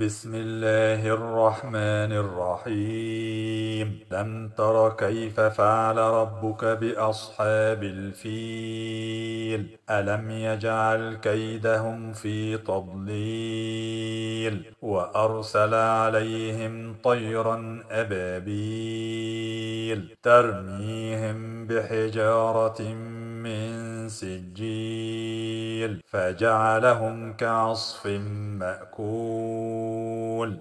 بسم الله الرحمن الرحيم لم تر كيف فعل ربك بأصحاب الفيل ألم يجعل كيدهم في تضليل وأرسل عليهم طيرا أبابيل ترميهم بحجارة من سجيل السبيل فجعلهم كعصف مأكول